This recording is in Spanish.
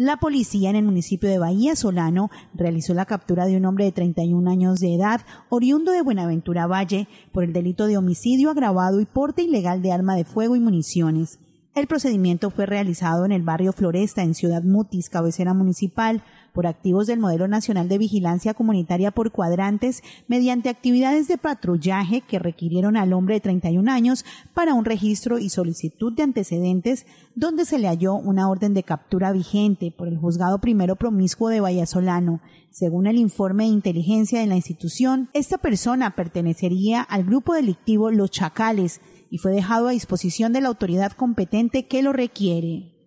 La policía en el municipio de Bahía Solano realizó la captura de un hombre de 31 años de edad, oriundo de Buenaventura Valle, por el delito de homicidio agravado y porte ilegal de arma de fuego y municiones. El procedimiento fue realizado en el barrio Floresta, en Ciudad Mutis, cabecera municipal, por activos del Modelo Nacional de Vigilancia Comunitaria por Cuadrantes, mediante actividades de patrullaje que requirieron al hombre de 31 años para un registro y solicitud de antecedentes, donde se le halló una orden de captura vigente por el Juzgado Primero Promiscuo de Vallasolano. Según el informe de inteligencia de la institución, esta persona pertenecería al grupo delictivo Los Chacales, y fue dejado a disposición de la autoridad competente que lo requiere.